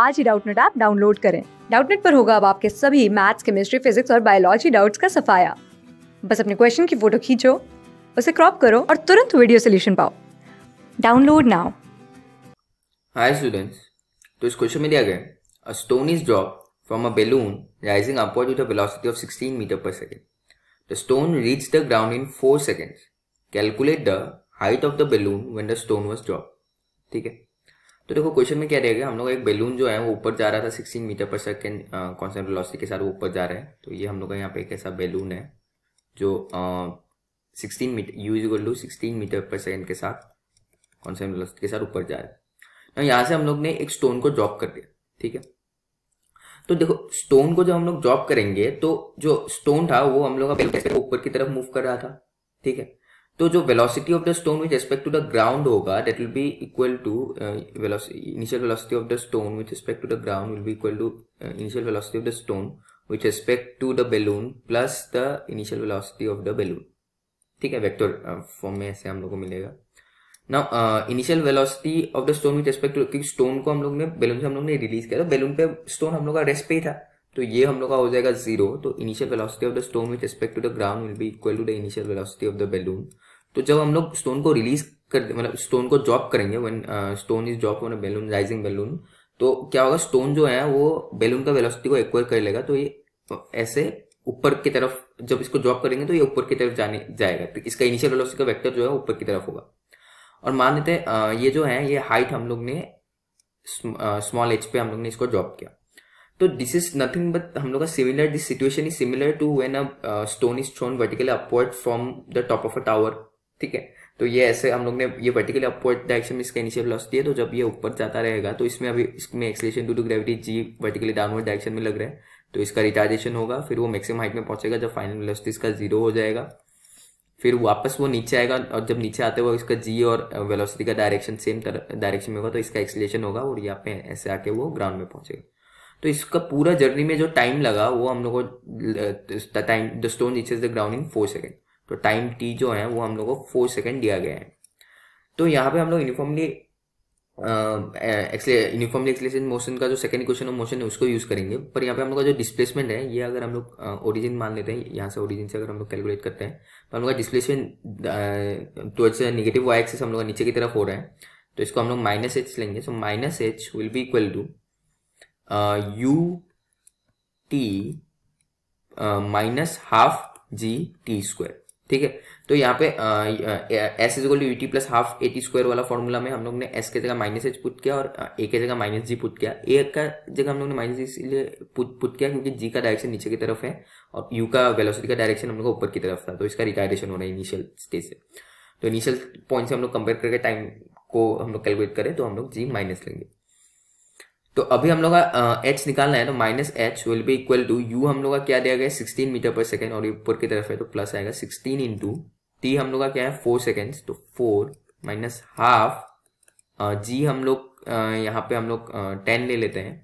आज ही Doubtnut app download करें डाउटनेट पर होगा अब आपके सभी मैथ्स केमिस्ट्री फिजिक्स और बायोलॉजी डाउट्स का सफाया बस अपने क्वेश्चन की फोटो खींचो उसे क्रॉप करो और तुरंत वीडियो सोल्यूशन पाओ डाउनलोड नाउ हाय स्टूडेंट्स तो इस क्वेश्चन में दिया गया a stone is drop from a balloon rising upward with a velocity of 16 metre per second the stone reach the ground in 4 seconds calculate the height of the balloon when the stone was drop ठीक है तो देखो question में क्या रहेगा हम लोग एक बैलून जो है वो ऊपर जा रहा था sixteen metre per second constant velocity के साथ वो ऊपर जा रहा है तो ये हम लोग का यहाँ पे एक ऐसा बैलून है जो sixteen metre use to sixteen metre per second के साथ कॉन्सेंट वेलोसिटी के साथ ऊपर जा रहा है तो यहाँ से हम लोग ने एक स्टोन को ड्रॉप कर दिया ठीक है तो देखो स्टोन को जब हम लोग ड्रॉप करेंगे तो जो स्टोन था वो हम लोग ऊपर की तरफ मूव कर रहा था ठीक है तो जो velocity of the stone with respect to the ground होगा that will be equal to initial velocity of the stone with respect to the ground will be equal to initial velocity of the stone with respect to the balloon plus the initial velocity of the balloon ठीक है vector form uh, में ऐसे हम लोग को मिलेगा now initial velocity of the stone with respect to क्योंकि stone को हम लोग ने बेलून से हम लोग ने रिलीज किया था बेलून पे स्टोन हम लोग का रेस्ट पे ही था तो ये हम लोग का हो जाएगा जीरो तो initial velocity of the stone with respect to the ground will be equal to the initial velocity of the balloon तो जब हम लोग स्टोन को रिलीज कर मतलब स्टोन को ड्रॉप करेंगे one stone is drop on balloon rising balloon तो क्या होगा स्टोन जो है वो बैलून का वेलोसिटी को एक्वायर कर लेगा तो ये uh, ऐसे ऊपर की तरफ जब इसको ड्रॉप करेंगे तो ये ऊपर की तरफ जाने जाएगा तो इसका इनिशियल वेलोसिटी का वेक्टर जो है ऊपर की तरफ होगा और मान लेते हैं uh, ये जो है ये हाइट हम लोग ने स्मॉल एच uh, पे हम लोग ने इसको ड्रॉप किया तो दिस इज नथिंग बट हम लोग का similar this situation is similar to when a stone is thrown vertically upward from the top of a tower ठीक है तो ये ऐसे हम लोग ने ये वर्टिकली अपवर्ड डायरेक्शन में इसका इनिशियल वेलोसिटी है तो जब ये ऊपर जाता रहेगा तो इसमें अभी इसमें acceleration to to gravity g vertically downward direction में लग रहा है तो इसका रिटार्डेशन होगा फिर वो मैक्सिमम हाइट में पहुंचेगा जब फाइनल वेलोसिटी तो इसका जीरो हो जाएगा फिर वापस वो नीचे आएगा और जब नीचे आते हुए इसका जी और वेलोसिटी का डायरेक्शन सेम डायरेक्शन में होगा तो इसका एक्सलेशन होगा और यहाँ पे ऐसे आके वो ग्राउंड में पहुंचेगा तो इसका पूरा जर्नी में जो टाइम लगा वो हम लोग को time the stone reaches the ground in four second तो टाइम टी जो है वो हम लोग को फोर सेकेंड दिया गया है तो यहाँ पे हम लोग यूनिफॉर्मली यूनिफॉर्मली एक्सलेशन मोशन का जो सेकंड इक्वेशन ऑफ मोशन है उसको यूज करेंगे पर यहाँ पे हम लोग का जो डिस्प्लेसमेंट है ये अगर हम लोग ओरिजिन मान लेते हैं यहाँ से ओरिजिन से अगर हम लोग कैलकुलेट करते हैं तो हम लोग का displacement towards negative y axis हम लोग नीचे की तरफ हो रहा है तो इसको हम लोग माइनस एच लेंगे so minus h will be equal to u t minus half g t square ठीक है तो यहाँ पे s is equal to u t plus half a t square वाला फॉर्मूला में हम लोग ने एस के जगह माइनस एच पुट किया और ए के जगह माइनस जी पुट किया ए का जगह हम लोग ने माइनस इसलिए पुट पुट किया क्योंकि जी का डायरेक्शन नीचे की तरफ है और यू का वेलोसिटी का डायरेक्शन हम लोग ऊपर की तरफ था तो इसका रिटायरेशन हो रहा है इनिशियल स्टेज से तो इनिशियल पॉइंट से हम लोग कंपेयर करके टाइम को हम लोग कैलकुलेट करें तो हम लोग जी माइनस लेंगे तो अभी हम लोग का एच निकालना है तो minus h will be equal to u हम लोग का क्या दिया गया सिक्सटीन मीटर पर सेकेंड और ऊपर की तरफ है तो प्लस आएगा सिक्सटीन इंटू टी हम लोग का क्या है फोर सेकेंड तो फोर माइनस हाफ जी हम लोग यहाँ पे हम लोग टेन ले लेते हैं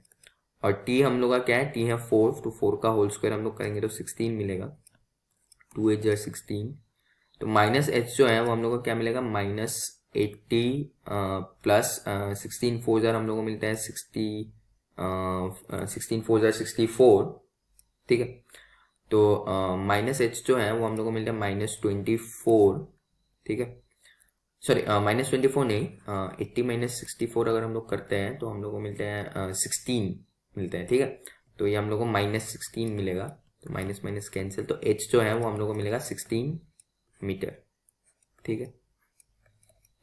और टी हम लोग का क्या है टी है फोर तो फोर का होल स्क्वायर हम लोग करेंगे तो सिक्सटीन मिलेगा टू एच जर सिक्सटीन तो माइनस एच जो है वो हम लोग का क्या मिलेगा minus eighty plus sixteen four ज़ार हम लोग को मिलता है सिक्सटी सिक्सटीन फोर ज़ार सिक्सटी फोर ठीक है तो माइनस uh, एच जो है वो हम लोग को मिलता है माइनस ट्वेंटी फोर ठीक है सॉरी माइनस ट्वेंटी फोर नहीं एट्टी माइनस सिक्सटी फोर अगर हम लोग करते हैं तो हम लोग को मिलते हैं सिक्सटीन uh, मिलते हैं ठीक है तो ये हम लोग को माइनस सिक्सटीन मिलेगा तो माइनस माइनस कैंसिल तो एच जो है वो हम लोग को मिलेगा सिक्सटीन मीटर ठीक है